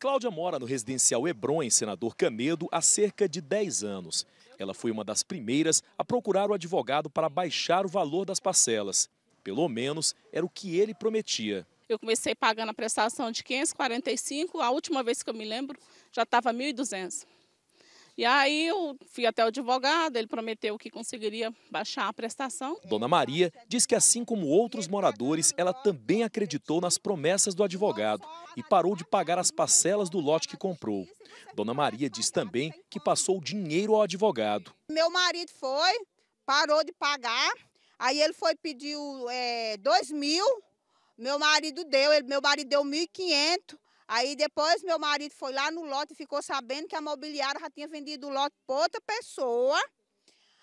Cláudia mora no residencial Hebron, em Senador Canedo, há cerca de 10 anos. Ela foi uma das primeiras a procurar o advogado para baixar o valor das parcelas. Pelo menos era o que ele prometia. Eu comecei pagando a prestação de 545, a última vez que eu me lembro já estava 1.200. E aí eu fui até o advogado, ele prometeu que conseguiria baixar a prestação. Dona Maria diz que assim como outros moradores, ela também acreditou nas promessas do advogado e parou de pagar as parcelas do lote que comprou. Dona Maria diz também que passou dinheiro ao advogado. Meu marido foi, parou de pagar, aí ele foi pediu é, eh, dois mil, meu marido deu, meu marido deu mil e quinhentos. Aí depois meu marido foi lá no lote e ficou sabendo que a mobiliária já tinha vendido o lote para outra pessoa.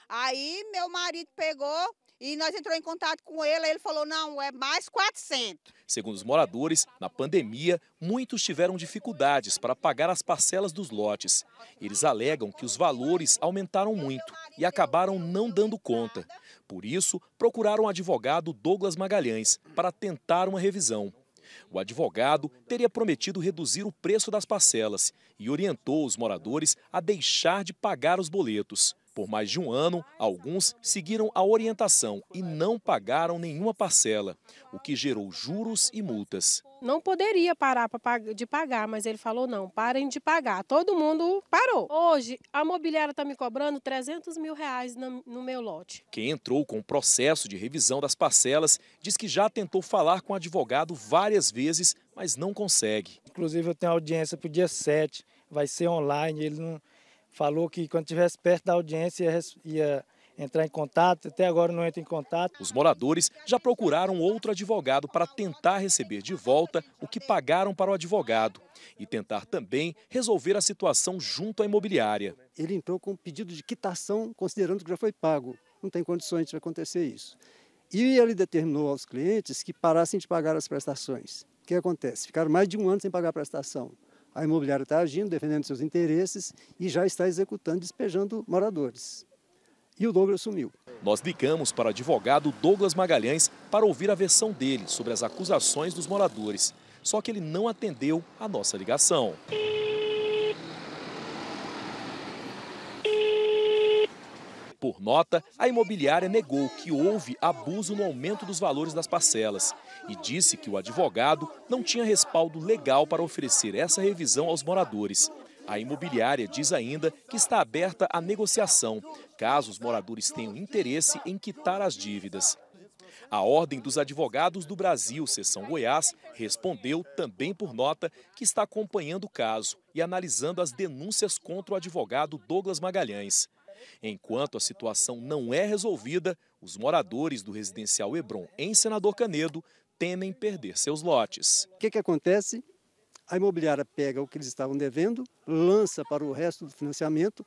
Aí meu marido pegou e nós entramos em contato com ele, ele falou: "Não, é mais 400". Segundo os moradores, na pandemia, muitos tiveram dificuldades para pagar as parcelas dos lotes. Eles alegam que os valores aumentaram muito e acabaram não dando conta. Por isso, procuraram o advogado Douglas Magalhães para tentar uma revisão. O advogado teria prometido reduzir o preço das parcelas e orientou os moradores a deixar de pagar os boletos. Por mais de um ano, alguns seguiram a orientação e não pagaram nenhuma parcela, o que gerou juros e multas. Não poderia parar de pagar, mas ele falou: não, parem de pagar. Todo mundo parou. Hoje, a mobiliária está me cobrando 300 mil reais no meu lote. Quem entrou com o processo de revisão das parcelas diz que já tentou falar com o advogado várias vezes, mas não consegue. Inclusive, eu tenho audiência para o dia 7, vai ser online, ele não falou que quando estivesse perto da audiência ia entrar em contato, até agora não entra em contato. Os moradores já procuraram outro advogado para tentar receber de volta o que pagaram para o advogado e tentar também resolver a situação junto à imobiliária. Ele entrou com um pedido de quitação, considerando que já foi pago. Não tem condições de acontecer isso. E ele determinou aos clientes que parassem de pagar as prestações. O que acontece? Ficaram mais de um ano sem pagar a prestação. A imobiliária está agindo, defendendo seus interesses e já está executando, despejando moradores. E o Douglas sumiu. Nós ligamos para o advogado Douglas Magalhães para ouvir a versão dele sobre as acusações dos moradores. Só que ele não atendeu a nossa ligação. Por nota, a imobiliária negou que houve abuso no aumento dos valores das parcelas e disse que o advogado não tinha respaldo legal para oferecer essa revisão aos moradores. A imobiliária diz ainda que está aberta à negociação, caso os moradores tenham interesse em quitar as dívidas. A Ordem dos Advogados do Brasil, Seção Goiás, respondeu também por nota que está acompanhando o caso e analisando as denúncias contra o advogado Douglas Magalhães. Enquanto a situação não é resolvida, os moradores do residencial Hebron em Senador Canedo temem perder seus lotes. O que, que acontece? A imobiliária pega o que eles estavam devendo, lança para o resto do financiamento,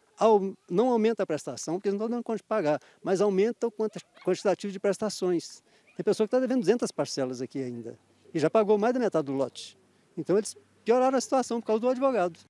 não aumenta a prestação, porque eles não estão dando conta de pagar, mas aumenta o quantitativo de prestações. Tem pessoa que está devendo 200 parcelas aqui ainda e já pagou mais da metade do lote. Então eles pioraram a situação por causa do advogado.